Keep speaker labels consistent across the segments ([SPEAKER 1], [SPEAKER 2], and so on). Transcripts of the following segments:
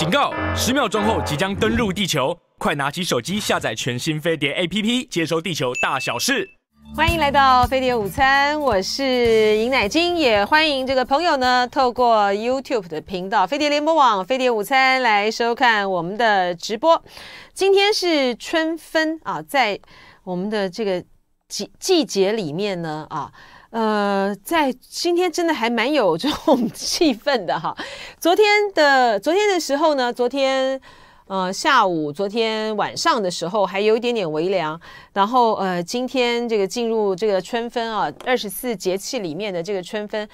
[SPEAKER 1] 警告！十秒钟后即将登陆地球，快拿起手机下载全新飞碟 APP，接收地球大小事。欢迎来到飞碟午餐，我是尹乃金，也欢迎这个朋友呢，透过 YouTube 的频道飞碟联播网、飞碟午餐来收看我们的直播。今天是春分啊，在我们的这个季季节里面呢啊。呃，在今天真的还蛮有这种气氛的哈。昨天的昨天的时候呢，昨天呃下午，昨天晚上的时候还有一点点微凉。然后呃，今天这个进入这个春分啊，二十四节气里面的这个春分，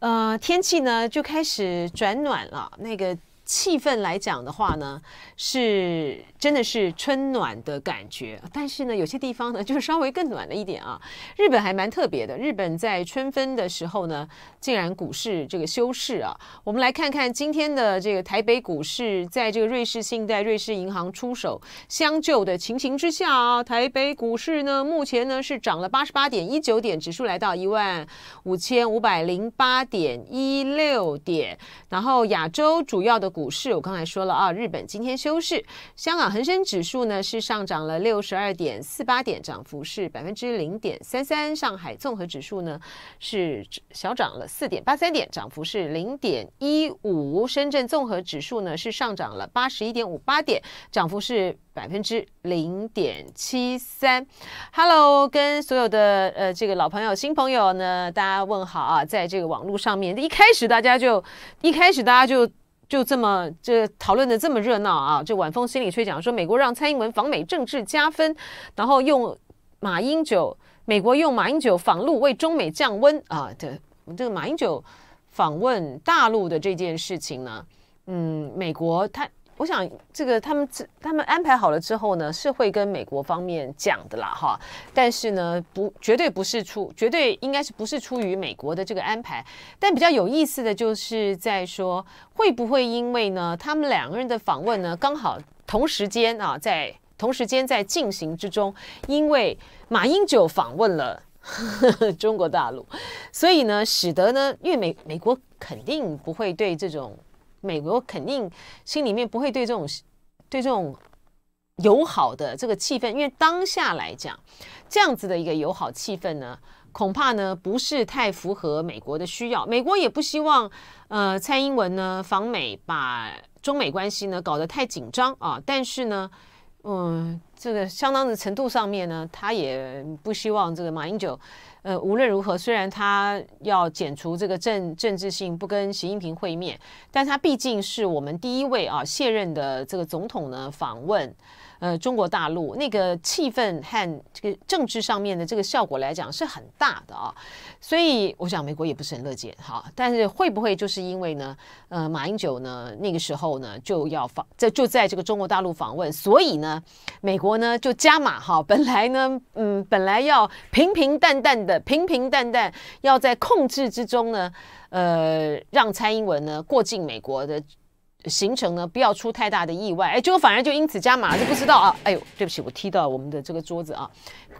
[SPEAKER 1] 呃，天气呢就开始转暖了。那个气氛来讲的话呢，是。真的是春暖的感觉，但是呢，有些地方呢 就是稍微更暖了一点啊。日本还蛮特别的，日本在春分的时候呢，竟然股市这个休市啊。我们来看看今天的这个台北股市，在这个瑞士信贷、瑞士银行出手相救的情形之下，啊，台北股市呢目前呢是涨了八十八点一九点，指数来到一万五千五百零八点一六点。然后亚洲主要的股市，我刚才说了啊，日本今天休市，香港。恒生指数呢是上涨了六十二点四八点，涨幅是百分之零点三三。上海综合指数呢是小涨了四点八三点，涨幅是零点一五。深圳综合指数呢是上涨了八十一点五八点，涨幅是百分之零点七三。Hello，跟所有的呃这个老朋友、新朋友呢，大家问好啊！在这个网络上面，一开始大家就一开始大家就。就这么这讨论的这么热闹啊，这晚风心里吹讲说，美国让蔡英文访美政治加分，然后用马英九，美国用马英九访陆为中美降温啊这这个马英九访问大陆的这件事情呢，嗯，美国他。我想这个他们这他们安排好了之后呢，是会跟美国方面讲的啦，哈。但是呢，不绝对不是出绝对应该是不是出于美国的这个安排。但比较有意思的就是在说，会不会因为呢，他们两个人的访问呢，刚好同时间啊，在同时间在进行之中，因为马英九访问了 中国大陆，所以呢，使得呢，因为美美国肯定不会对这种。美国肯定心里面不会对这种对这种友好的这个气氛，因为当下来讲，这样子的一个友好气氛呢，恐怕呢不是太符合美国的需要。美国也不希望，呃，蔡英文呢访美把中美关系呢搞得太紧张啊。但是呢。嗯，这个相当的程度上面呢，他也不希望这个马英九，呃，无论如何，虽然他要减除这个政政治性，不跟习近平会面，但他毕竟是我们第一位啊卸任的这个总统呢访问。呃，中国大陆那个气氛和这个政治上面的这个效果来讲是很大的啊，所以我想美国也不是很乐见哈。但是会不会就是因为呢？呃，马英九呢那个时候呢就要访，在就在这个中国大陆访问，所以呢，美国呢就加码哈。本来呢，嗯，本来要平平淡淡的，平平淡淡要在控制之中呢，呃，让蔡英文呢过境美国的。行程呢，不要出太大的意外，哎，结果反而就因此加码，就不知道啊，哎呦，对不起，我踢到我们的这个桌子啊，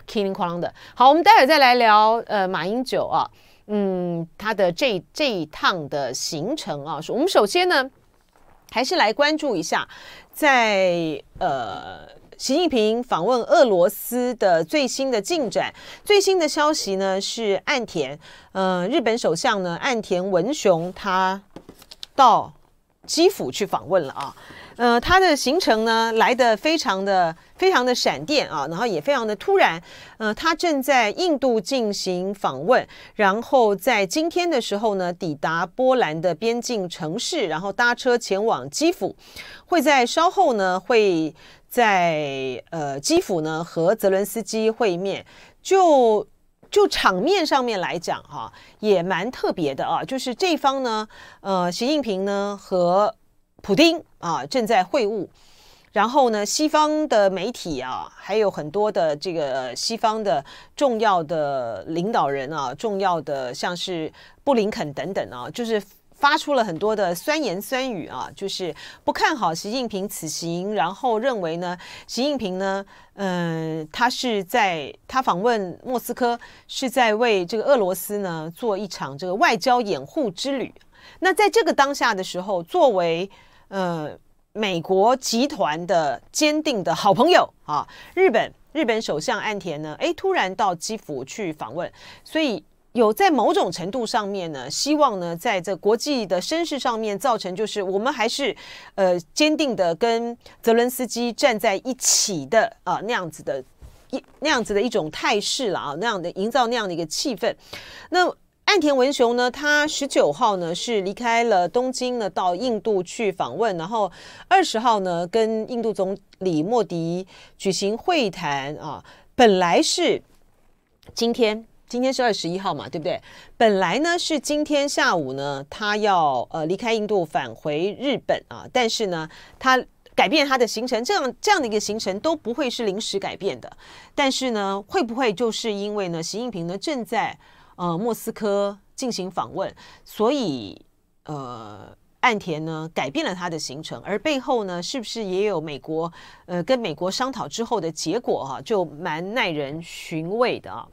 [SPEAKER 1] 哐啷的。好，我们待会儿再来聊，呃，马英九啊，嗯，他的这这一趟的行程啊，我们首先呢，还是来关注一下，在呃，习近平访问俄罗斯的最新的进展。最新的消息呢是岸田，嗯，日本首相呢岸田文雄他到。基辅去访问了啊，呃，他的行程呢来的非常的非常的闪电啊，然后也非常的突然，呃，他正在印度进行访问，然后在今天的时候呢抵达波兰的边境城市，然后搭车前往基辅，会在稍后呢会在呃基辅呢和泽伦斯基会面就。就场面上面来讲，哈，也蛮特别的啊。就是这方呢，呃，习近平呢和普京啊正在会晤，然后呢，西方的媒体啊，还有很多的这个西方的重要的领导人啊，重要的像是布林肯等等啊，就是。发出了很多的酸言酸语啊，就是不看好习近平此行，然后认为呢，习近平呢，嗯，他是在他访问莫斯科是在为这个俄罗斯呢做一场这个外交掩护之旅。那在这个当下的时候，作为呃美国集团的坚定的好朋友啊，日本日本首相岸田呢，哎，突然到基辅去访问，所以。有在某种程度上面呢，希望呢，在这国际的声势上面造成，就是我们还是，呃，坚定的跟泽伦斯基站在一起的啊，那样子的，一那样子的一种态势了啊，那样的营造那样的一个气氛。那岸田文雄呢，他十九号呢是离开了东京呢，到印度去访问，然后二十号呢跟印度总理莫迪举行会谈啊，本来是今天。今天是二十一号嘛，对不对？本来呢是今天下午呢，他要呃离开印度返回日本啊，但是呢他改变他的行程，这样这样的一个行程都不会是临时改变的，但是呢会不会就是因为呢习近平呢正在呃莫斯科进行访问，所以呃。岸田呢改变了他的行程，而背后呢是不是也有美国？呃，跟美国商讨之后的结果哈，就蛮耐人寻味的啊。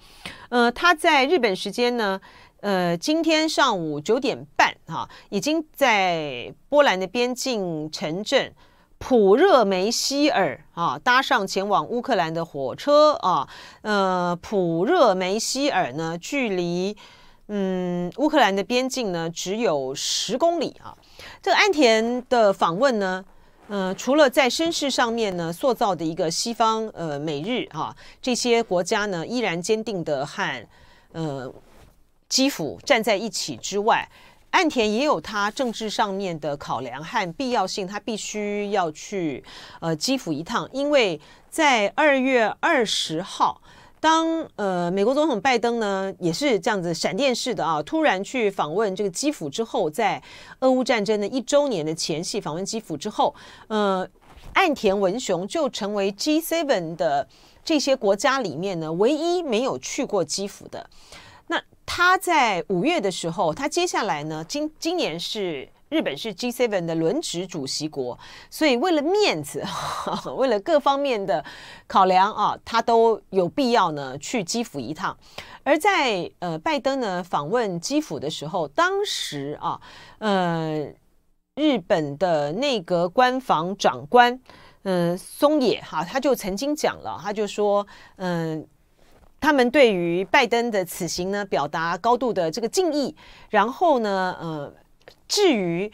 [SPEAKER 1] 呃，他在日本时间呢，呃，今天上午九点半哈，已经在波兰的边境城镇普热梅希尔啊，搭上前往乌克兰的火车啊。呃，普热梅希尔呢，距离嗯乌克兰的边境呢只有十公里啊。这个岸田的访问呢，呃，除了在身世上面呢塑造的一个西方，呃，美日啊这些国家呢依然坚定的和，呃，基辅站在一起之外，岸田也有他政治上面的考量和必要性，他必须要去呃基辅一趟，因为在二月二十号。当呃，美国总统拜登呢，也是这样子闪电式的啊，突然去访问这个基辅之后，在俄乌战争的一周年的前夕访问基辅之后，呃，岸田文雄就成为 G7 的这些国家里面呢，唯一没有去过基辅的。那他在五月的时候，他接下来呢，今今年是。日本是 G seven 的轮值主席国，所以为了面子，为了各方面的考量啊，他都有必要呢去基辅一趟。而在呃，拜登呢访问基辅的时候，当时啊，呃，日本的内阁官房长官嗯松野哈他就曾经讲了，他就说嗯，他们对于拜登的此行呢表达高度的这个敬意，然后呢，呃。至于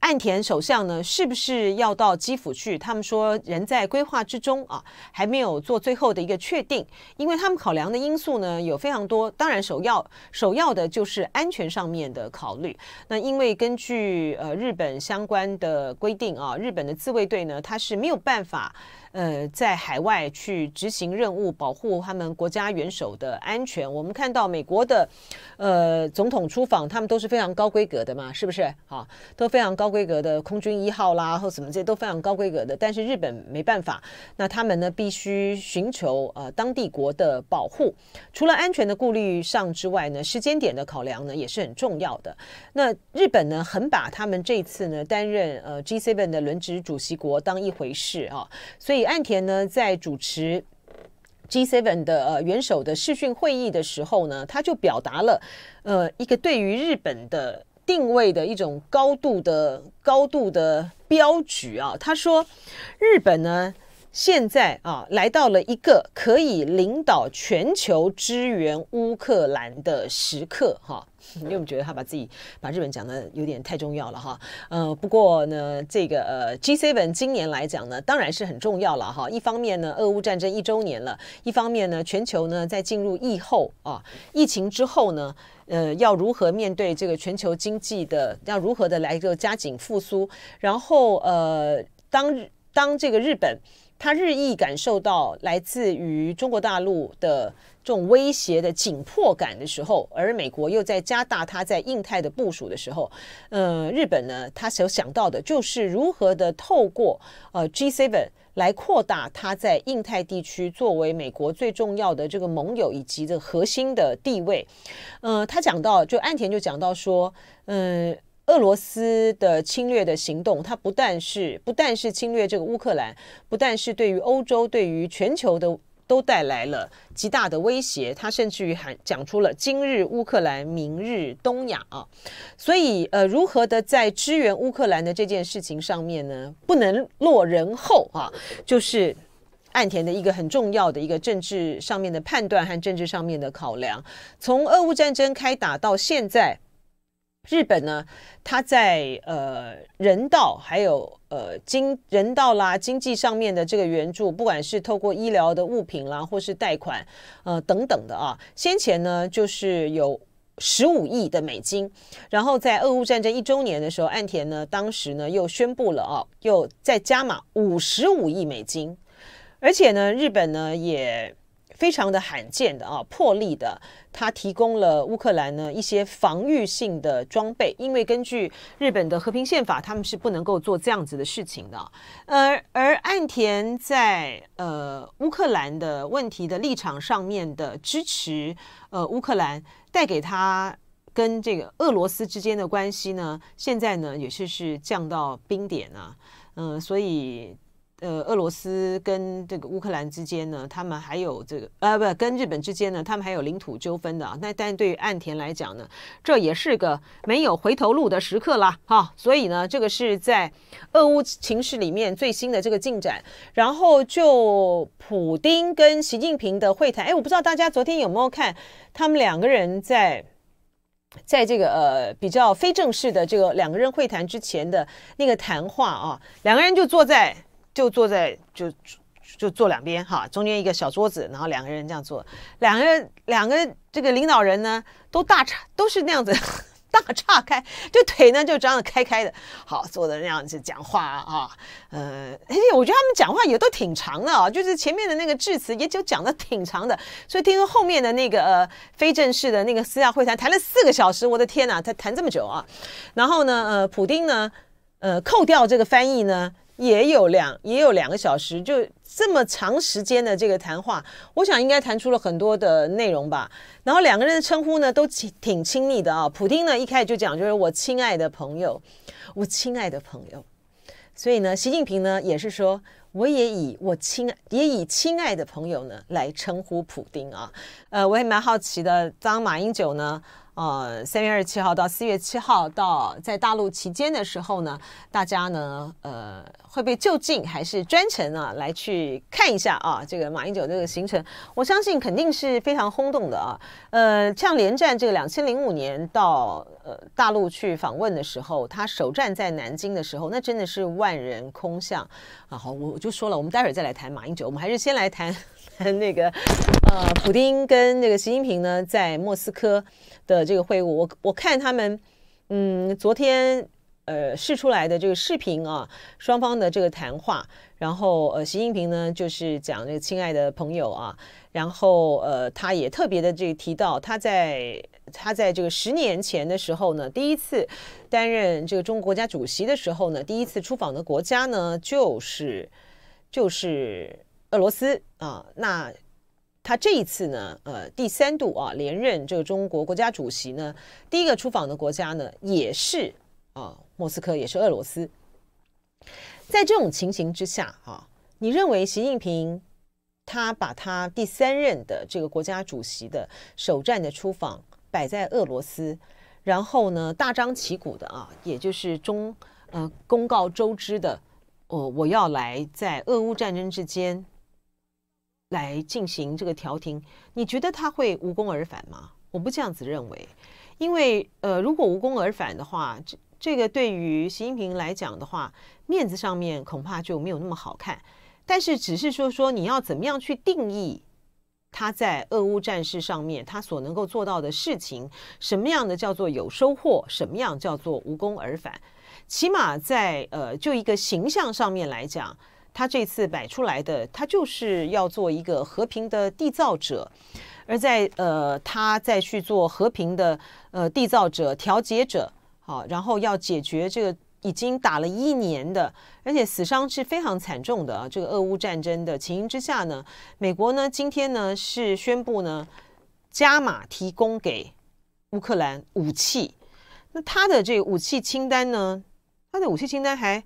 [SPEAKER 1] 岸田首相呢，是不是要到基辅去？他们说人在规划之中啊，还没有做最后的一个确定，因为他们考量的因素呢有非常多，当然首要首要的就是安全上面的考虑。那因为根据呃日本相关的规定啊，日本的自卫队呢它是没有办法。呃，在海外去执行任务，保护他们国家元首的安全。我们看到美国的，呃，总统出访，他们都是非常高规格的嘛，是不是啊？都非常高规格的空军一号啦，或什么这都非常高规格的。但是日本没办法，那他们呢，必须寻求呃当地国的保护。除了安全的顾虑上之外呢，时间点的考量呢也是很重要的。那日本呢，很把他们这次呢担任呃 G7 的轮值主席国当一回事啊，所以。岸田呢，在主持 G7 的呃元首的视讯会议的时候呢，他就表达了呃一个对于日本的定位的一种高度的高度的标举啊。他说，日本呢现在啊来到了一个可以领导全球支援乌克兰的时刻哈。因为我们觉得他把自己把日本讲的有点太重要了哈，呃，不过呢，这个呃 G7 今年来讲呢，当然是很重要了哈。一方面呢，俄乌战争一周年了；一方面呢，全球呢在进入疫后啊，疫情之后呢，呃，要如何面对这个全球经济的，要如何的来一个加紧复苏？然后呃，当当这个日本，它日益感受到来自于中国大陆的。这种威胁的紧迫感的时候，而美国又在加大它在印太的部署的时候，呃，日本呢，他所想到的就是如何的透过呃 G7 来扩大他在印太地区作为美国最重要的这个盟友以及的核心的地位。呃，他讲到，就安田就讲到说，嗯，俄罗斯的侵略的行动，它不但是不但是侵略这个乌克兰，不但是对于欧洲，对于全球的。都带来了极大的威胁，他甚至于还讲出了“今日乌克兰，明日东亚”啊，所以呃，如何的在支援乌克兰的这件事情上面呢，不能落人后啊，就是岸田的一个很重要的一个政治上面的判断和政治上面的考量。从俄乌战争开打到现在。日本呢，它在呃人道还有呃经人道啦经济上面的这个援助，不管是透过医疗的物品啦，或是贷款，呃等等的啊，先前呢就是有十五亿的美金，然后在俄乌战争一周年的时候，岸田呢当时呢又宣布了啊，又再加码五十五亿美金，而且呢日本呢也。非常的罕见的啊，破例的，他提供了乌克兰呢一些防御性的装备，因为根据日本的和平宪法，他们是不能够做这样子的事情的。呃，而岸田在呃乌克兰的问题的立场上面的支持，呃，乌克兰带给他跟这个俄罗斯之间的关系呢，现在呢，也是是降到冰点啊，嗯，所以。呃，俄罗斯跟这个乌克兰之间呢，他们还有这个呃，不跟日本之间呢，他们还有领土纠纷的啊。那但对于岸田来讲呢，这也是个没有回头路的时刻啦，哈。所以呢，这个是在俄乌情势里面最新的这个进展。然后就普丁跟习近平的会谈，哎，我不知道大家昨天有没有看他们两个人在在这个呃比较非正式的这个两个人会谈之前的那个谈话啊，两个人就坐在。就坐在就就坐两边哈，中间一个小桌子，然后两个人这样坐，两个两个这个领导人呢都大叉都是那样子大叉开，就腿呢就这样开开的，好坐的那样子讲话啊，呃，而且我觉得他们讲话也都挺长的啊，就是前面的那个致辞也就讲的挺长的，所以听说后面的那个呃非正式的那个私下会谈谈了四个小时，我的天呐，他谈这么久啊，然后呢，呃，普丁呢，呃，扣掉这个翻译呢。也有两也有两个小时，就这么长时间的这个谈话，我想应该谈出了很多的内容吧。然后两个人的称呼呢，都挺挺亲密的啊。普京呢一开始就讲，就是我亲爱的朋友，我亲爱的朋友。所以呢，习近平呢也是说，我也以我亲也以亲爱的朋友呢来称呼普京啊。呃，我也蛮好奇的，当马英九呢。呃，三月二十七号到四月七号到在大陆期间的时候呢，大家呢，呃，会被就近还是专程啊来去看一下啊？这个马英九这个行程，我相信肯定是非常轰动的啊。呃，像连战这个两千零五年到呃大陆去访问的时候，他首站在南京的时候，那真的是万人空巷啊。好，我就说了，我们待会儿再来谈马英九，我们还是先来谈。那个，呃，普丁跟那个习近平呢，在莫斯科的这个会晤，我我看他们，嗯，昨天呃试出来的这个视频啊，双方的这个谈话，然后呃，习近平呢就是讲这个亲爱的朋友啊，然后呃，他也特别的这个提到，他在他在这个十年前的时候呢，第一次担任这个中国国家主席的时候呢，第一次出访的国家呢，就是就是。俄罗斯啊，那他这一次呢，呃，第三度啊连任这个中国国家主席呢，第一个出访的国家呢也是啊莫斯科，也是俄罗斯。在这种情形之下啊，你认为习近平他把他第三任的这个国家主席的首战的出访摆在俄罗斯，然后呢大张旗鼓的啊，也就是中呃公告周知的，我我要来在俄乌战争之间。来进行这个调停，你觉得他会无功而返吗？我不这样子认为，因为呃，如果无功而返的话，这这个对于习近平来讲的话，面子上面恐怕就没有那么好看。但是只是说说你要怎么样去定义他在俄乌战事上面他所能够做到的事情，什么样的叫做有收获，什么样叫做无功而返？起码在呃，就一个形象上面来讲。他这次摆出来的，他就是要做一个和平的缔造者，而在呃，他在去做和平的呃缔造者、调解者，好，然后要解决这个已经打了一年的，而且死伤是非常惨重的啊，这个俄乌战争的情形之下呢，美国呢今天呢是宣布呢加码提供给乌克兰武器，那他的这个武器清单呢，他的武器清单还。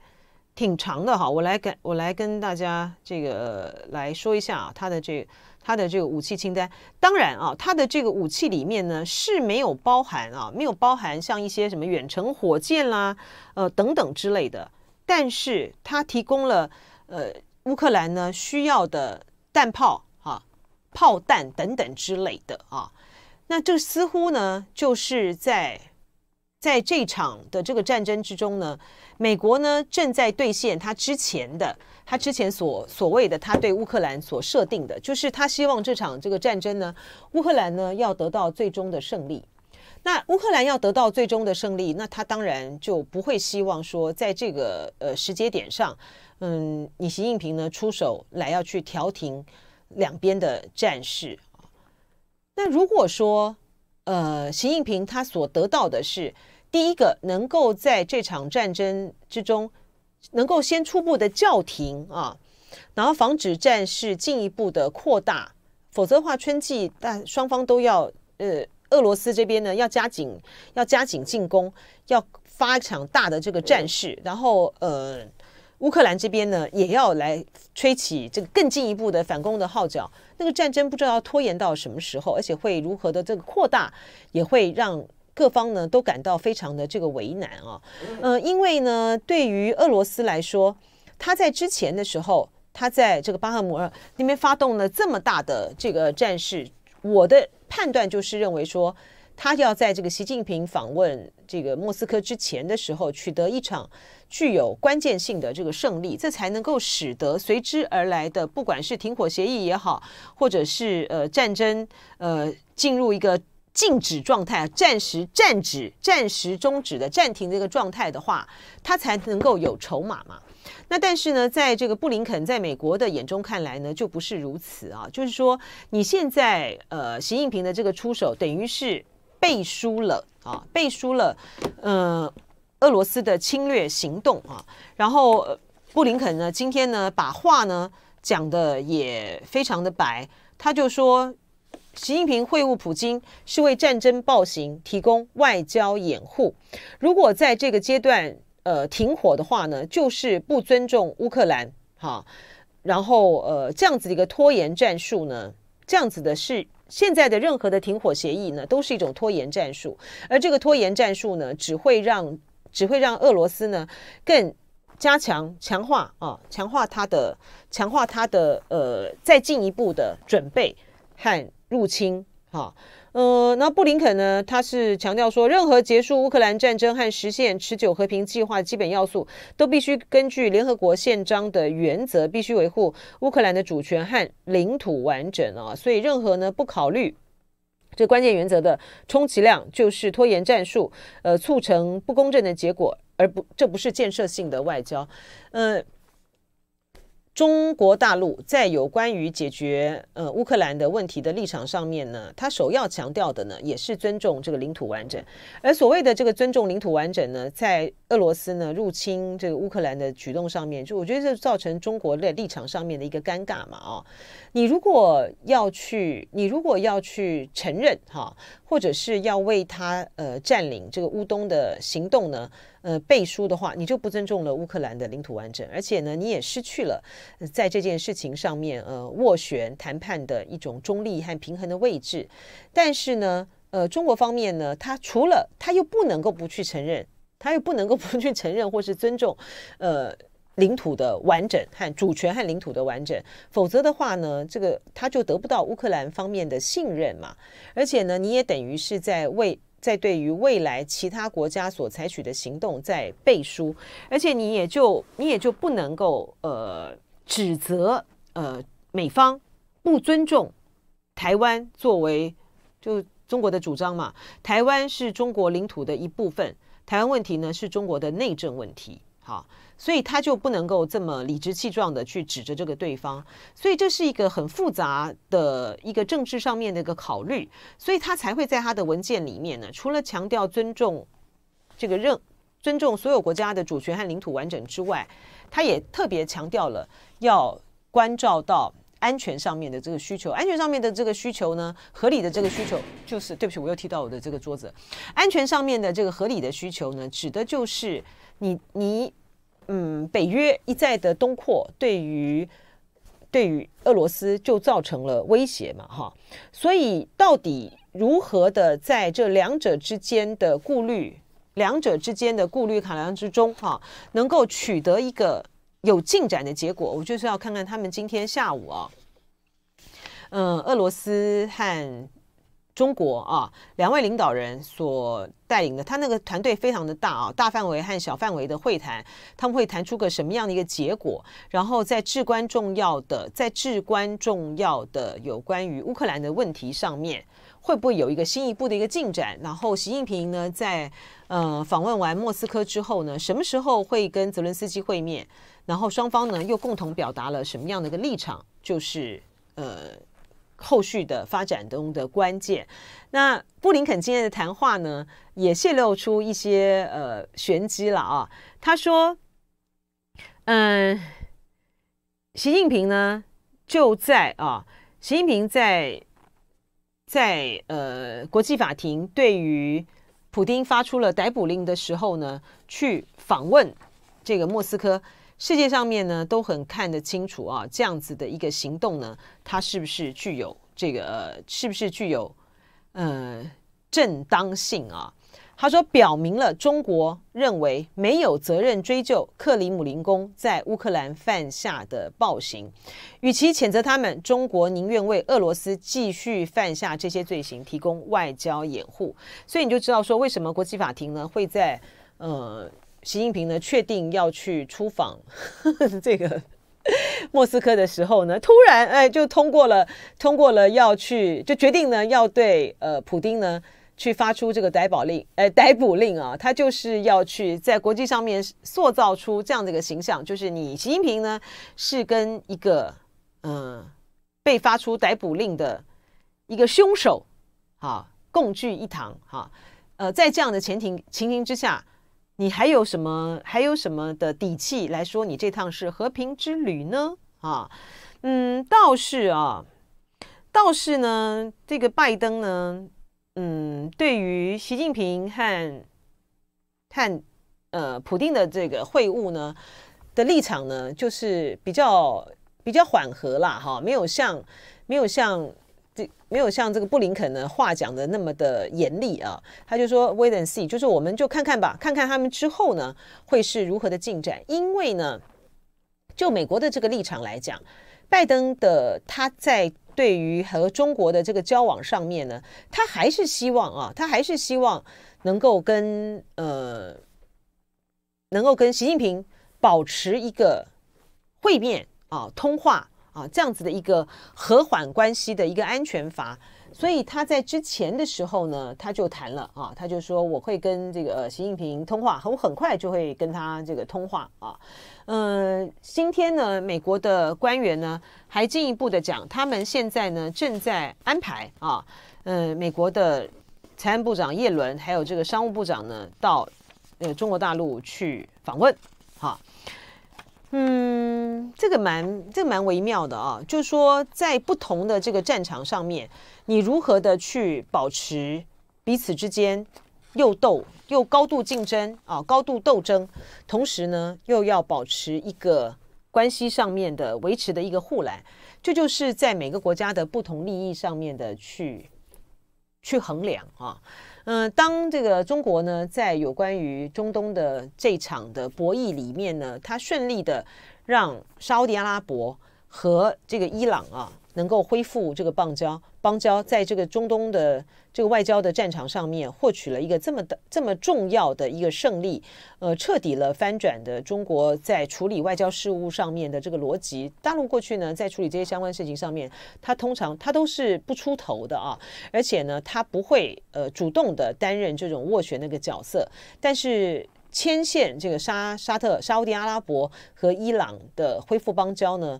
[SPEAKER 1] 挺长的哈，我来跟我来跟大家这个来说一下啊，它的这它的这个武器清单。当然啊，它的这个武器里面呢是没有包含啊，没有包含像一些什么远程火箭啦，呃等等之类的。但是它提供了呃乌克兰呢需要的弹炮啊、炮弹等等之类的啊。那这似乎呢就是在。在这场的这个战争之中呢，美国呢正在兑现他之前的，他之前所所谓的他对乌克兰所设定的，就是他希望这场这个战争呢，乌克兰呢要得到最终的胜利。那乌克兰要得到最终的胜利，那他当然就不会希望说在这个呃时间点上，嗯，你习近平呢出手来要去调停两边的战事啊。那如果说呃习近平他所得到的是。第一个能够在这场战争之中，能够先初步的叫停啊，然后防止战事进一步的扩大，否则的话，春季但双方都要呃，俄罗斯这边呢要加紧要加紧进攻，要发一场大的这个战事，然后呃，乌克兰这边呢也要来吹起这个更进一步的反攻的号角，那个战争不知道要拖延到什么时候，而且会如何的这个扩大，也会让。各方呢都感到非常的这个为难啊，嗯，因为呢，对于俄罗斯来说，他在之前的时候，他在这个巴赫穆尔那边发动了这么大的这个战事，我的判断就是认为说，他要在这个习近平访问这个莫斯科之前的时候，取得一场具有关键性的这个胜利，这才能够使得随之而来的不管是停火协议也好，或者是呃战争呃进入一个。静止状态啊，暂时、暂止、暂时终止的暂停这个状态的话，他才能够有筹码嘛。那但是呢，在这个布林肯在美国的眼中看来呢，就不是如此啊。就是说，你现在呃，习近平的这个出手等于是背书了啊，背书了呃，俄罗斯的侵略行动啊。然后布林肯呢，今天呢，把话呢讲的也非常的白，他就说。习近平会晤普京是为战争暴行提供外交掩护。如果在这个阶段呃停火的话呢，就是不尊重乌克兰哈。然后呃这样子的一个拖延战术呢，这样子的是现在的任何的停火协议呢，都是一种拖延战术。而这个拖延战术呢，只会让只会让俄罗斯呢更加强强化啊强化它的强化它的呃再进一步的准备和。入侵哈，呃，那布林肯呢？他是强调说，任何结束乌克兰战争和实现持久和平计划的基本要素，都必须根据联合国宪章的原则，必须维护乌克兰的主权和领土完整啊。所以，任何呢不考虑这关键原则的，充其量就是拖延战术，呃，促成不公正的结果，而不这不是建设性的外交，嗯。中国大陆在有关于解决呃乌克兰的问题的立场上面呢，它首要强调的呢，也是尊重这个领土完整。而所谓的这个尊重领土完整呢，在俄罗斯呢入侵这个乌克兰的举动上面，就我觉得这造成中国的立场上面的一个尴尬嘛啊。你如果要去，你如果要去承认哈，或者是要为他呃占领这个乌东的行动呢？呃，背书的话，你就不尊重了乌克兰的领土完整，而且呢，你也失去了在这件事情上面呃斡旋谈判的一种中立和平衡的位置。但是呢，呃，中国方面呢，他除了他又不能够不去承认，他又不能够 不去承认或是尊重呃领土的完整和主权和领土的完整，否则的话呢，这个他就得不到乌克兰方面的信任嘛。而且呢，你也等于是在为。在对于未来其他国家所采取的行动在背书，而且你也就你也就不能够呃指责呃美方不尊重台湾作为就中国的主张嘛，台湾是中国领土的一部分，台湾问题呢是中国的内政问题，好。所以他就不能够这么理直气壮的去指着这个对方，所以这是一个很复杂的一个政治上面的一个考虑，所以他才会在他的文件里面呢，除了强调尊重这个任尊重所有国家的主权和领土完整之外，他也特别强调了要关照到安全上面的这个需求，安全上面的这个需求呢，合理的这个需求就是对不起，我又踢到我的这个桌子，安全上面的这个合理的需求呢，指的就是你你。嗯，北约一再的东扩，对于对于俄罗斯就造成了威胁嘛，哈。所以到底如何的在这两者之间的顾虑，两者之间的顾虑考量之中，哈，能够取得一个有进展的结果，我就是要看看他们今天下午啊，嗯，俄罗斯和。中国啊，两位领导人所带领的他那个团队非常的大啊，大范围和小范围的会谈，他们会谈出个什么样的一个结果？然后在至关重要的，在至关重要的有关于乌克兰的问题上面，会不会有一个新一步的一个进展？然后习近平呢，在呃访问完莫斯科之后呢，什么时候会跟泽伦斯基会面？然后双方呢又共同表达了什么样的一个立场？就是呃。后续的发展中的关键，那布林肯今天的谈话呢，也泄露出一些呃玄机了啊。他说，嗯，习近平呢就在啊，习近平在在呃国际法庭对于普丁发出了逮捕令的时候呢，去访问这个莫斯科。世界上面呢都很看得清楚啊，这样子的一个行动呢，它是不是具有这个，是不是具有呃正当性啊？他说，表明了中国认为没有责任追究克里姆林宫在乌克兰犯下的暴行，与其谴责他们，中国宁愿为俄罗斯继续犯下这些罪行提供外交掩护。所以你就知道说，为什么国际法庭呢会在呃。习近平呢确定要去出访 这个 莫斯科的时候呢，突然哎就通过了，通过了要去就决定呢要对呃普京呢去发出这个逮捕令，呃逮捕令啊，他就是要去在国际上面塑造出这样的一个形象，就是你习近平呢是跟一个嗯被发出逮捕令的一个凶手啊共聚一堂哈，呃在这样的前提情形之下。你还有什么还有什么的底气来说你这趟是和平之旅呢？啊，嗯，倒是啊，倒是呢，这个拜登呢，嗯，对于习近平和和呃普定的这个会晤呢的立场呢，就是比较比较缓和啦，哈，没有像没有像。这没有像这个布林肯呢话讲的那么的严厉啊，他就说，wait and see，就是我们就看看吧，看看他们之后呢会是如何的进展。因为呢，就美国的这个立场来讲，拜登的他在对于和中国的这个交往上面呢，他还是希望啊，他还是希望能够跟呃，能够跟习近平保持一个会面啊，通话。啊，这样子的一个和缓关系的一个安全阀，所以他在之前的时候呢，他就谈了啊，他就说我会跟这个习近平通话，我很快就会跟他这个通话啊。嗯，今天呢，美国的官员呢还进一步的讲，他们现在呢正在安排啊，嗯，美国的财安部长耶伦还有这个商务部长呢到呃中国大陆去访问，哈。嗯，这个蛮这个蛮微妙的啊，就是说在不同的这个战场上面，你如何的去保持彼此之间又斗又高度竞争啊，高度斗争，同时呢又要保持一个关系上面的维持的一个护栏，这就是在每个国家的不同利益上面的去去衡量啊。嗯，当这个中国呢，在有关于中东的这场的博弈里面呢，它顺利的让沙地阿拉伯。和这个伊朗啊，能够恢复这个邦交，邦交在这个中东的这个外交的战场上面获取了一个这么的这么重要的一个胜利，呃，彻底了翻转的中国在处理外交事务上面的这个逻辑。大陆过去呢，在处理这些相关事情上面，他通常他都是不出头的啊，而且呢，他不会呃主动的担任这种斡旋那个角色。但是牵线这个沙沙特、沙地阿拉伯和伊朗的恢复邦交呢？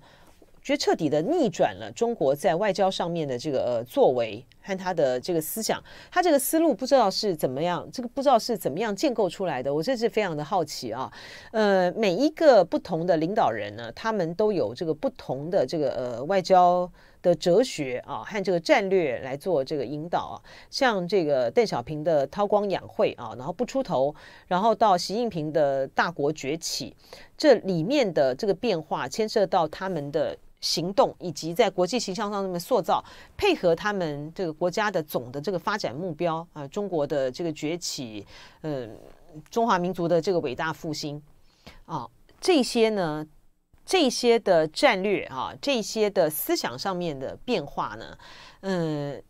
[SPEAKER 1] 觉得彻底的逆转了中国在外交上面的这个呃作为和他的这个思想，他这个思路不知道是怎么样，这个不知道是怎么样建构出来的，我这是非常的好奇啊。呃，每一个不同的领导人呢，他们都有这个不同的这个呃外交的哲学啊和这个战略来做这个引导。啊，像这个邓小平的韬光养晦啊，然后不出头，然后到习近平的大国崛起，这里面的这个变化牵涉到他们的。行动以及在国际形象上面塑造，配合他们这个国家的总的这个发展目标啊，中国的这个崛起，嗯，中华民族的这个伟大复兴啊，这些呢，这些的战略啊，这些的思想上面的变化呢，嗯，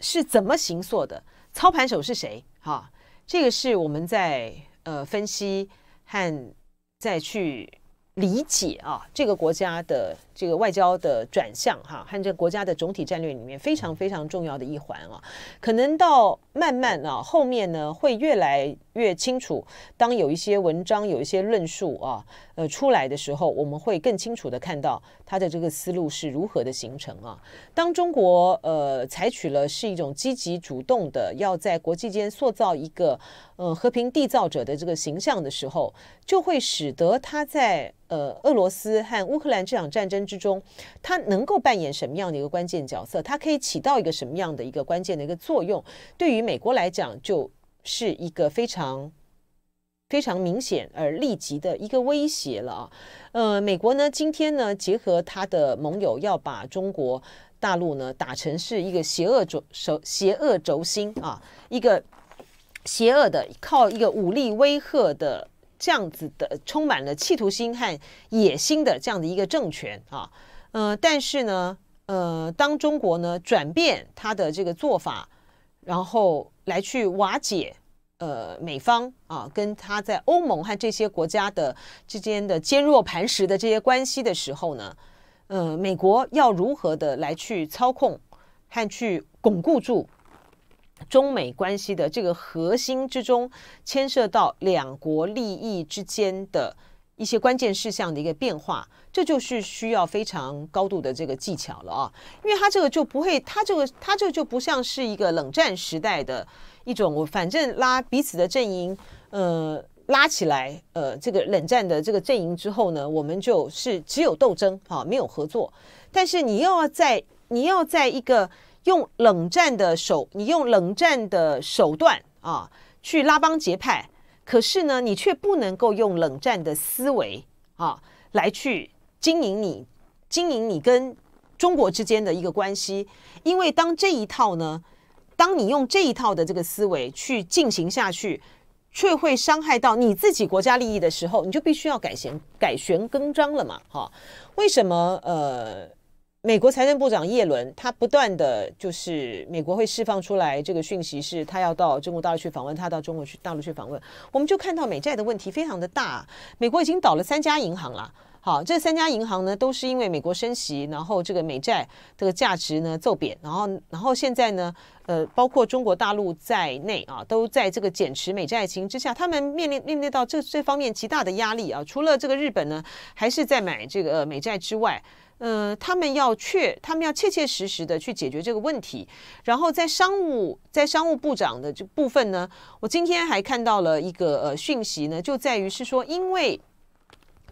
[SPEAKER 1] 是怎么行做的？操盘手是谁？哈，这个是我们在呃分析和再去。理解啊，这个国家的这个外交的转向哈，和这个国家的总体战略里面非常非常重要的一环啊，可能到。慢慢啊，后面呢会越来越清楚。当有一些文章、有一些论述啊，呃，出来的时候，我们会更清楚的看到他的这个思路是如何的形成啊。当中国呃采取了是一种积极主动的，要在国际间塑造一个呃和平缔造者的这个形象的时候，就会使得他在呃俄罗斯和乌克兰这场战争之中，他能够扮演什么样的一个关键角色？他可以起到一个什么样的一个关键的一个作用？对于美国来讲，就是一个非常非常明显而立即的一个威胁了啊。呃，美国呢，今天呢，结合他的盟友，要把中国大陆呢打成是一个邪恶轴邪恶轴心啊，一个邪恶的、靠一个武力威吓的这样子的、充满了企图心和野心的这样的一个政权啊。呃，但是呢，呃，当中国呢转变他的这个做法。然后来去瓦解，呃，美方啊，跟他在欧盟和这些国家的之间的坚若磐石的这些关系的时候呢，呃，美国要如何的来去操控和去巩固住中美关系的这个核心之中，牵涉到两国利益之间的。一些关键事项的一个变化，这就是需要非常高度的这个技巧了啊，因为它这个就不会，它这个它这个就不像是一个冷战时代的一种，我反正拉彼此的阵营，呃，拉起来，呃，这个冷战的这个阵营之后呢，我们就是只有斗争啊，没有合作。但是你要在你要在一个用冷战的手，你用冷战的手段啊，去拉帮结派。可是呢，你却不能够用冷战的思维啊来去经营你经营你跟中国之间的一个关系，因为当这一套呢，当你用这一套的这个思维去进行下去，却会伤害到你自己国家利益的时候，你就必须要改弦改弦更张了嘛，哈？为什么？呃。美国财政部长耶伦，他不断的就是美国会释放出来这个讯息，是他要到中国大陆去访问，他到中国去大陆去访问，我们就看到美债的问题非常的大，美国已经倒了三家银行了。好，这三家银行呢，都是因为美国升息，然后这个美债这个价值呢骤贬，然后，然后现在呢，呃，包括中国大陆在内啊，都在这个减持美债情之下，他们面临面临到这这方面极大的压力啊。除了这个日本呢，还是在买这个美债之外，嗯，他们要确，他们要切切实实的去解决这个问题。然后在商务，在商务部长的这部分呢，我今天还看到了一个呃讯息呢，就在于是说，因为。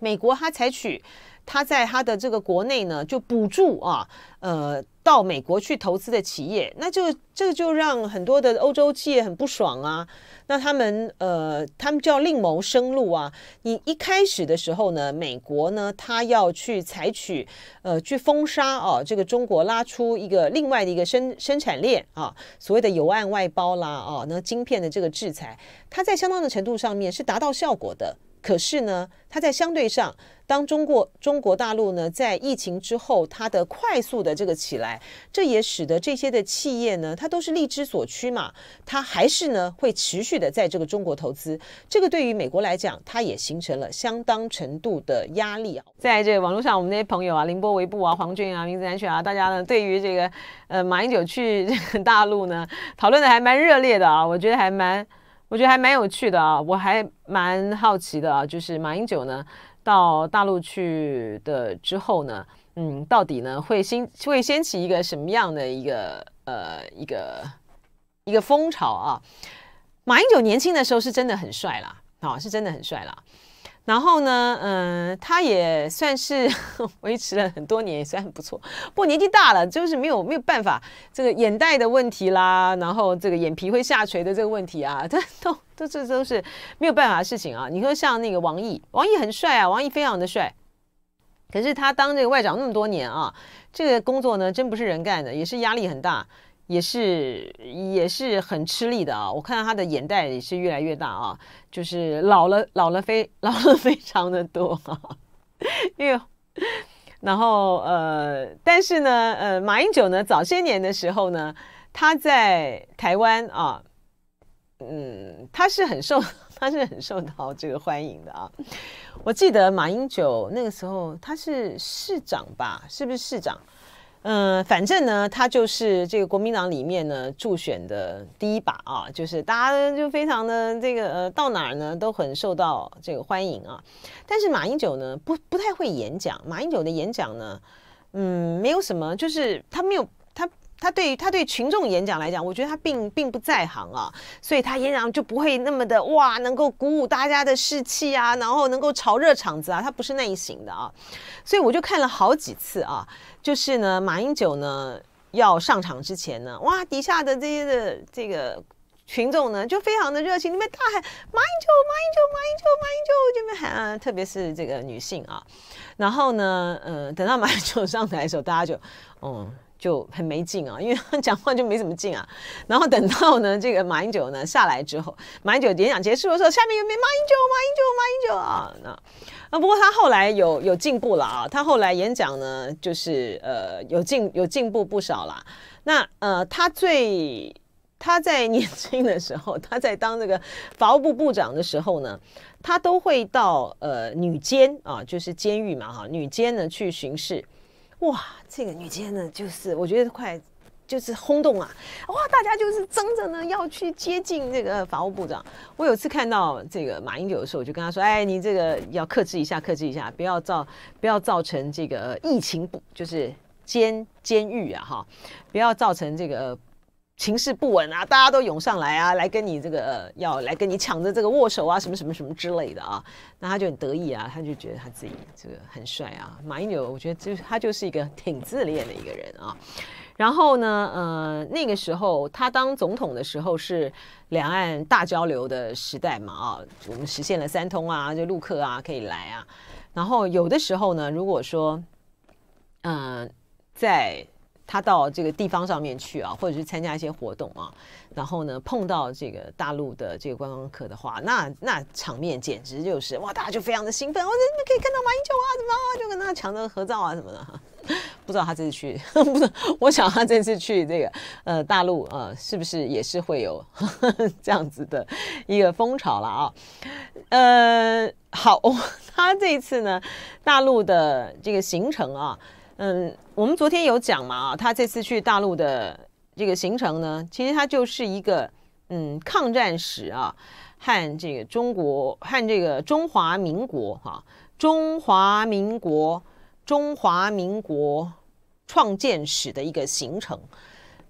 [SPEAKER 1] 美国它采取，它在它的这个国内呢就补助啊，呃，到美国去投资的企业，那就这个就让很多的欧洲企业很不爽啊。那他们呃，他们就要另谋生路啊。你一开始的时候呢，美国呢他要去采取呃去封杀啊，这个中国拉出一个另外的一个生生产链啊，所谓的油岸外包啦啊，那晶片的这个制裁，它在相当的程度上面是达到效果的。可是呢，它在相对上，当中国中国大陆呢在疫情之后它的快速的这个起来，这也使得这些的企业呢，它都是力之所趋嘛，它还是呢会持续的在这个中国投资。这个对于美国来讲，它也形成了相当程度的压力啊。在这网络上，我们那些朋友啊，凌波微步啊，黄俊啊，名字南全啊，大家呢对于这个呃马英九去大陆呢讨论的还蛮热烈的啊，我觉得还蛮。我觉得还蛮有趣的啊，我还蛮好奇的啊，就是马英九呢到大陆去的之后呢，嗯，到底呢会掀会掀起一个什么样的一个呃一个一个风潮啊？马英九年轻的时候是真的很帅啦，啊，是真的很帅啦。然后呢，嗯，他也算是 维持了很多年，也算很不错。不过年纪大了，就是没有没有办法，这个眼袋的问题啦，然后这个眼皮会下垂的这个问题啊，这 都都这都是没有办法的事情啊。你说像那个王毅，王毅很帅啊，王毅非常的帅，可是他当这个外长那么多年啊，这个工作呢真不是人干的，也是压力很大。也是也是很吃力的啊！我看到他的眼袋也是越来越大啊，就是老了老了非 老了非常的多，因为然后呃，但是呢呃，马英九呢早些年的时候呢，他在台湾啊，嗯，他是很受 他是很受到这个欢迎的啊！我记得马英九那个时候他是市长吧？是不是市长？嗯，反正呢，他就是这个国民党里面呢助选的第一把啊，就是大家就非常的这个呃，到哪儿呢都很受到这个欢迎啊。但是马英九呢不不太会演讲，马英九的演讲呢，嗯，没有什么，就是他没有。他对他对群众演讲来讲，我觉得他并并不在行啊，所以他演讲就不会那么的哇，能够鼓舞大家的士气啊，然后能够炒热场子啊，他不是那一型的啊，所以我就看了好几次啊，就是呢，马英九呢要上场之前呢，哇，底下的这些的这个群众呢就非常的热情，那边大喊马英九，马英九，马英九，马英九，这边喊，特别是这个女性啊，然后呢，呃，等到马英九上台的时候，大家就，嗯。就很没劲啊，因为他讲话就没怎么劲啊。然后等到呢，这个马英九呢下来之后，马英九演讲结束的时候，下面有没马英九，马英九，马英九啊。那那不过他后来有有进步了啊，他后来演讲呢，就是呃有进有进步不少了。那呃他最他在年轻的时候，他在当这个法务部部长的时候呢，他都会到呃女监啊，就是监狱嘛哈，女监呢去巡视。哇，这个女监呢，就是我觉得快，就是轰动啊！哇，大家就是争着呢要去接近这个法务部长。我有次看到这个马英九的时候，我就跟他说：“哎，你这个要克制一下，克制一下，不要造，不要造成这个疫情不就是监监狱啊？哈，不要造成这个。”情势不稳啊，大家都涌上来啊，来跟你这个要来跟你抢着这个握手啊，什么什么什么之类的啊，那他就很得意啊，他就觉得他自己这个很帅啊。马英九，我觉得就是他就是一个挺自恋的一个人啊。然后呢，呃，那个时候他当总统的时候是两岸大交流的时代嘛啊，我们实现了三通啊，就陆客啊可以来啊。然后有的时候呢，如果说，嗯，在。他到这个地方上面去啊，或者是参加一些活动啊，然后呢碰到这个大陆的这个观光客的话，那那场面简直就是哇，大家就非常的兴奋，我怎么可以看到马英九啊？怎么就跟他抢着合照啊什么的？不知道他这次去，不是我想他这次去这个呃大陆啊，是不是也是会有 这样子的一个风潮了啊？呃，好，他这次呢大陆的这个行程啊，嗯。我们昨天有讲嘛啊，他这次去大陆的这个行程呢，其实他就是一个嗯抗战史啊和这个中国和这个中华民国哈中华民国中华民国创建史的一个行程。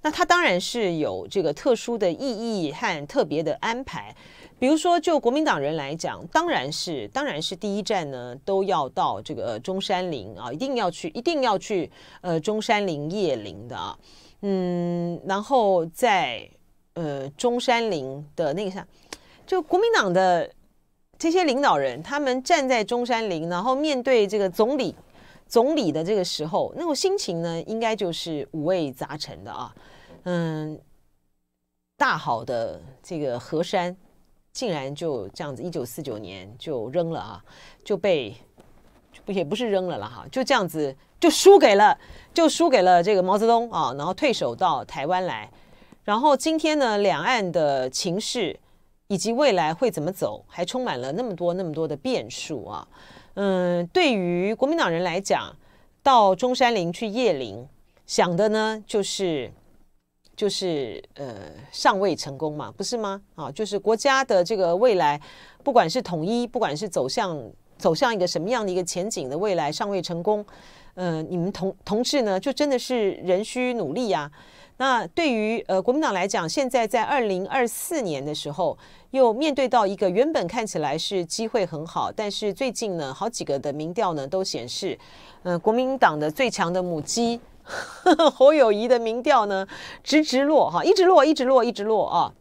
[SPEAKER 1] 那他当然是有这个特殊的意义和特别的安排，比如说就国民党人来讲，当然是当然是第一站呢，都要到这个中山陵啊，一定要去，一定要去呃中山陵谒陵的啊，嗯，然后在呃中山陵的那个啥，就国民党的这些领导人，他们站在中山陵，然后面对这个总理总理的这个时候，那种心情呢，应该就是五味杂陈的啊。嗯，大好的这个河山，竟然就这样子，一九四九年就扔了啊，就被，也不是扔了了哈，就这样子就输给了，就输给了这个毛泽东啊，然后退守到台湾来，然后今天呢，两岸的情势以及未来会怎么走，还充满了那么多那么多的变数啊。嗯，对于国民党人来讲，到中山陵去谒陵，想的呢就是。就是呃，尚未成功嘛，不是吗？啊，就是国家的这个未来，不管是统一，不管是走向走向一个什么样的一个前景的未来，尚未成功。呃，你们同同志呢，就真的是仍需努力呀。那对于呃国民党来讲，现在在二零二四年的时候，又面对到一个原本看起来是机会很好，但是最近呢，好几个的民调呢都显示，呃，国民党的最强的母鸡。侯友谊的民调呢，直直落哈，一直落，一直落，一直落啊！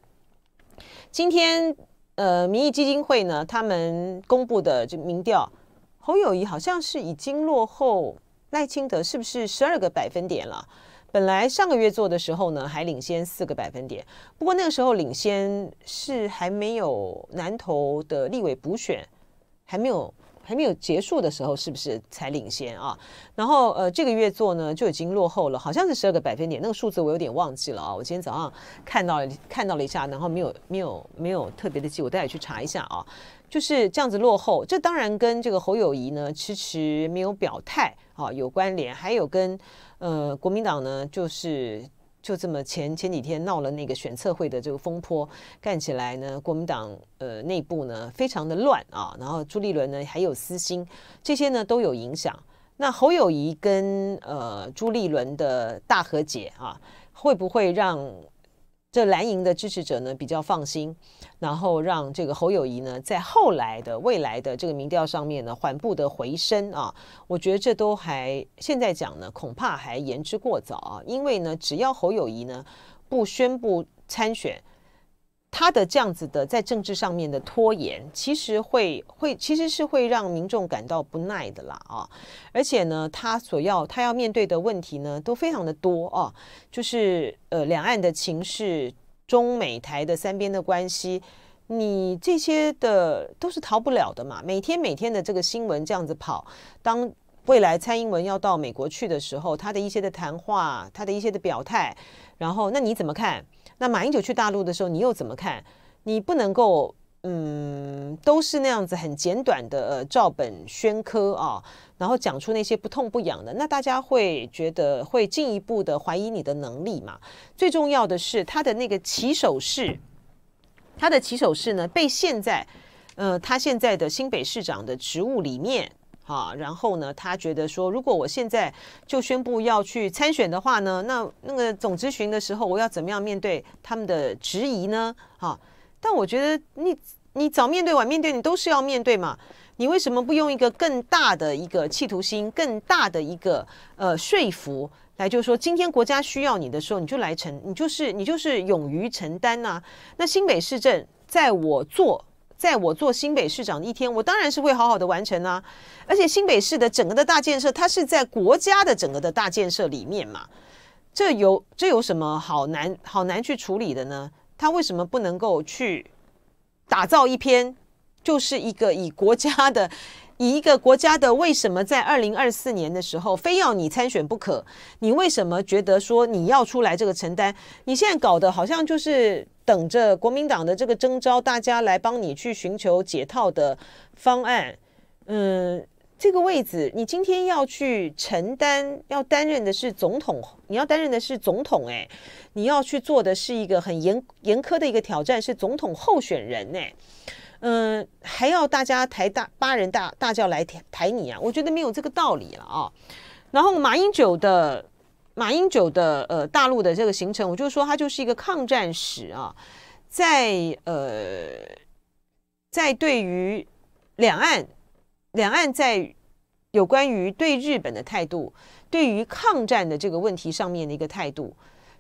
[SPEAKER 1] 今天呃，民意基金会呢，他们公布的这民调，侯友谊好像是已经落后赖清德是不是十二个百分点了？本来上个月做的时候呢，还领先四个百分点，不过那个时候领先是还没有南投的立委补选还没有。还没有结束的时候，是不是才领先啊？然后呃，这个月做呢就已经落后了，好像是十二个百分点，那个数字我有点忘记了啊。我今天早上看到了看到了一下，然后没有没有没有特别的记，我待会去查一下啊。就是这样子落后，这当然跟这个侯友谊呢迟迟没有表态啊有关联，还有跟呃国民党呢就是。就这么前前几天闹了那个选测会的这个风波，干起来呢，国民党呃内部呢非常的乱啊，然后朱立伦呢还有私心，这些呢都有影响。那侯友谊跟呃朱立伦的大和解啊，会不会让？这蓝营的支持者呢比较放心，然后让这个侯友谊呢在后来的未来的这个民调上面呢缓步的回升啊，我觉得这都还现在讲呢恐怕还言之过早啊，因为呢只要侯友谊呢不宣布参选。他的这样子的在政治上面的拖延，其实会会其实是会让民众感到不耐的啦啊！而且呢，他所要他要面对的问题呢，都非常的多啊，就是呃，两岸的情势、中美台的三边的关系，你这些的都是逃不了的嘛。每天每天的这个新闻这样子跑，当未来蔡英文要到美国去的时候，他的一些的谈话，他的一些的表态，然后那你怎么看？那马英九去大陆的时候，你又怎么看？你不能够，嗯，都是那样子很简短的呃、照本宣科啊，然后讲出那些不痛不痒的，那大家会觉得会进一步的怀疑你的能力嘛？最重要的是他的那个起手式，他的起手式呢被现在，呃，他现在的新北市长的职务里面。啊，然后呢，他觉得说，如果我现在就宣布要去参选的话呢，那那个总咨询的时候，我要怎么样面对他们的质疑呢？哈，但我觉得你你早面对晚面对，你都是要面对嘛。你为什么不用一个更大的一个企图心，更大的一个呃说服，来就是说，今天国家需要你的时候，你就来承，你就是你就是勇于承担呐。那新北市政在我做。在我做新北市长的一天，我当然是会好好的完成啊！而且新北市的整个的大建设，它是在国家的整个的大建设里面嘛，这有这有什么好难好难去处理的呢？他为什么不能够去打造一篇，就是一个以国家的？以一个国家的为什么在二零二四年的时候非要你参选不可？你为什么觉得说你要出来这个承担？你现在搞的好像就是等着国民党的这个征召，大家来帮你去寻求解套的方案。嗯，这个位置你今天要去承担，要担任的是总统，你要担任的是总统，哎，你要去做的是一个很严严苛的一个挑战，是总统候选人，哎。嗯，还要大家抬大八人大大叫来抬抬你啊？我觉得没有这个道理了啊。然后马英九的马英九的呃大陆的这个行程，我就说他就是一个抗战史啊，在呃在对于两岸两岸在有关于对日本的态度，对于抗战的这个问题上面的一个态度，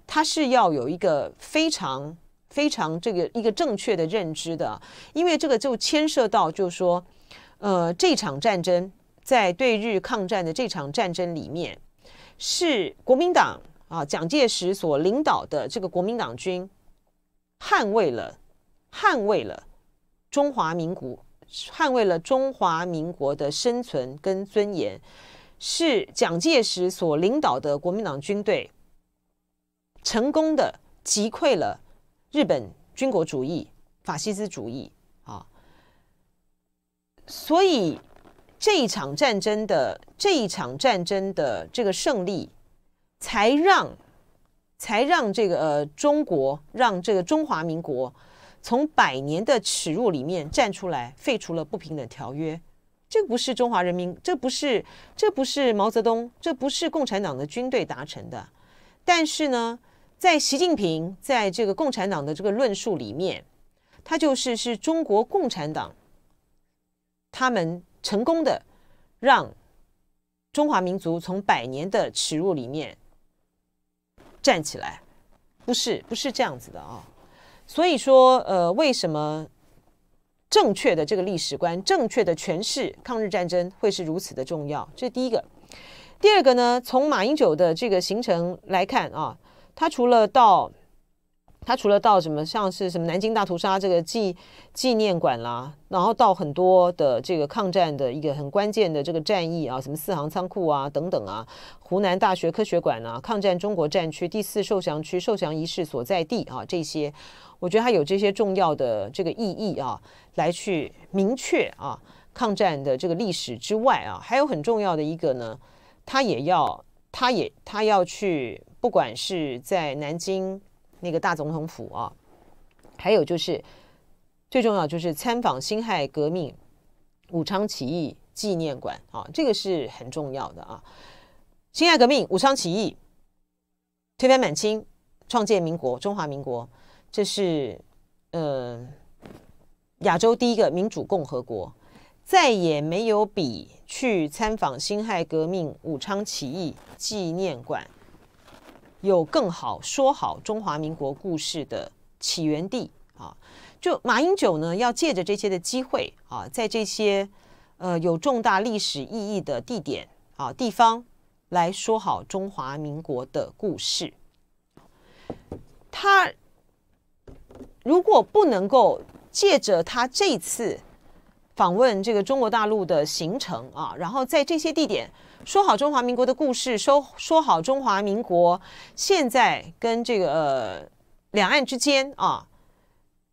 [SPEAKER 1] 他是要有一个非常。非常这个一个正确的认知的，因为这个就牵涉到，就是说，呃，这场战争在对日抗战的这场战争里面，是国民党啊，蒋介石所领导的这个国民党军捍卫了，捍卫了中华民国，捍卫了中华民国的生存跟尊严，是蒋介石所领导的国民党军队成功的击溃了。日本军国主义、法西斯主义啊，所以这一场战争的这一场战争的这个胜利，才让才让这个呃中国，让这个中华民国从百年的耻辱里面站出来，废除了不平等条约。这不是中华人民，这不是，这不是毛泽东，这不是共产党的军队达成的，但是呢。在习近平在这个共产党的这个论述里面，他就是是中国共产党。他们成功的让中华民族从百年的耻辱里面站起来，不是不是这样子的啊。所以说，呃，为什么正确的这个历史观、正确的诠释抗日战争会是如此的重要？这是第一个。第二个呢，从马英九的这个行程来看啊。他除了到，他除了到什么，像是什么南京大屠杀这个纪纪念馆啦，然后到很多的这个抗战的一个很关键的这个战役啊，什么四行仓库啊等等啊，湖南大学科学馆啊，抗战中国战区第四受降区受降仪式所在地啊，这些，我觉得他有这些重要的这个意义啊，来去明确啊抗战的这个历史之外啊，还有很重要的一个呢，他也要他也他要去。不管是在南京那个大总统府啊，还有就是最重要就是参访辛亥革命武昌起义纪念馆啊，这个是很重要的啊。辛亥革命、武昌起义，推翻满清，创建民国，中华民国，这是呃亚洲第一个民主共和国，再也没有比去参访辛亥革命武昌起义纪念馆。有更好说好中华民国故事的起源地啊，就马英九呢，要借着这些的机会啊，在这些呃有重大历史意义的地点啊地方来说好中华民国的故事。他如果不能够借着他这次访问这个中国大陆的行程啊，然后在这些地点。说好中华民国的故事，说说好中华民国现在跟这个呃、两岸之间啊，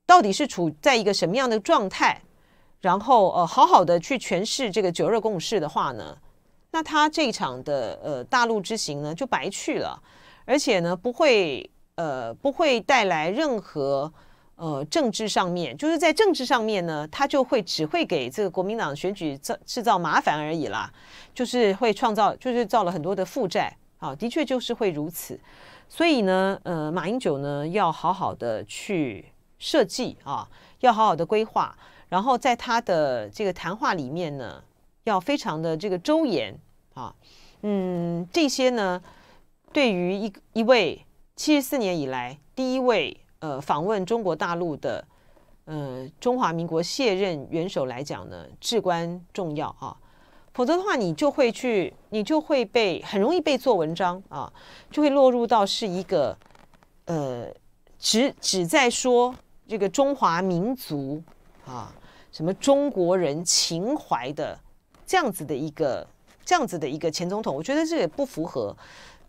[SPEAKER 1] 到底是处在一个什么样的状态？然后呃，好好的去诠释这个九二共识的话呢，那他这一场的呃大陆之行呢就白去了，而且呢不会呃不会带来任何。呃，政治上面就是在政治上面呢，他就会只会给这个国民党选举造制造麻烦而已啦，就是会创造，就是造了很多的负债啊，的确就是会如此。所以呢，呃，马英九呢要好好的去设计啊，要好好的规划，然后在他的这个谈话里面呢，要非常的这个周延啊，嗯，这些呢，对于一一位七十四年以来第一位。呃，访问中国大陆的，呃，中华民国卸任元首来讲呢，至关重要啊。否则的话，你就会去，你就会被很容易被做文章啊，就会落入到是一个，呃，只只在说这个中华民族啊，什么中国人情怀的这样子的一个，这样子的一个前总统，我觉得这也不符合。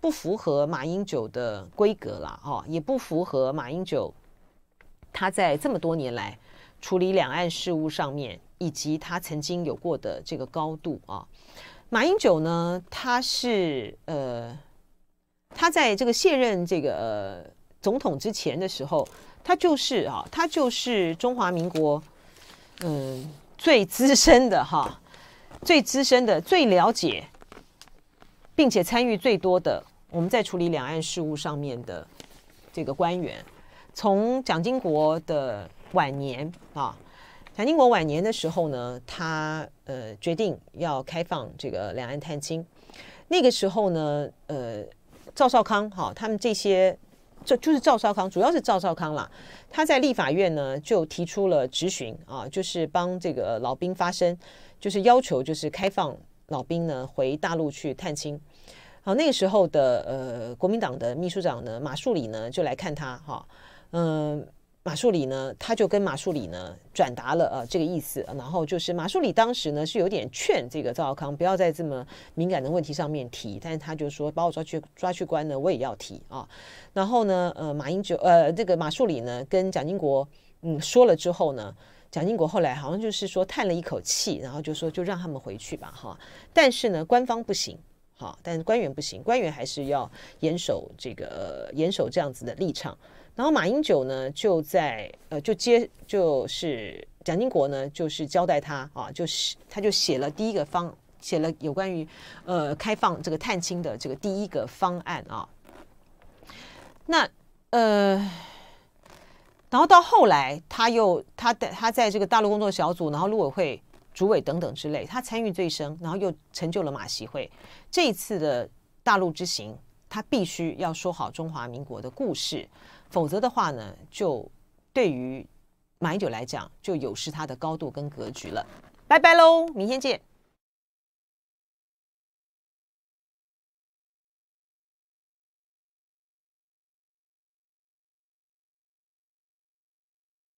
[SPEAKER 1] 不符合马英九的规格了啊，也不符合马英九他在这么多年来处理两岸事务上面，以及他曾经有过的这个高度啊。马英九呢，他是呃，他在这个卸任这个呃、总统之前的时候，他就是啊，他就是中华民国嗯最资深的哈，最资深的，最了解，并且参与最多的。我们在处理两岸事务上面的这个官员，从蒋经国的晚年啊，蒋经国晚年的时候呢，他呃决定要开放这个两岸探亲，那个时候呢，呃，赵少康哈，他们这些这就是赵少康，主要是赵少康啦。他在立法院呢就提出了质询啊，就是帮这个老兵发声，就是要求就是开放老兵呢回大陆去探亲。好，那个时候的呃，国民党的秘书长呢，马树礼呢，就来看他哈。嗯，马树礼呢，他就跟马树礼呢转达了呃这个意思。然后就是马树礼当时呢是有点劝这个赵少康不要在这么敏感的问题上面提，但是他就说把我抓去抓去关呢，我也要提啊。然后呢，呃，马英九呃，这个马树礼呢跟蒋经国嗯说了之后呢，蒋经国后来好像就是说叹了一口气，然后就说就让他们回去吧哈。但是呢，官方不行。好，但是官员不行，官员还是要严守这个严守这样子的立场。然后马英九呢，就在呃，就接就是蒋经国呢，就是交代他啊，就是他就写了第一个方，写了有关于呃开放这个探亲的这个第一个方案啊。那呃，然后到后来他又他在他在这个大陆工作小组，然后陆委会。主委等等之类，他参与最深，然后又成就了马习会。这一次的大陆之行，他必须要说好中华民国的故事，否则的话呢，就对于马英九来讲，就有失他的高度跟格局了。拜拜喽，明天见。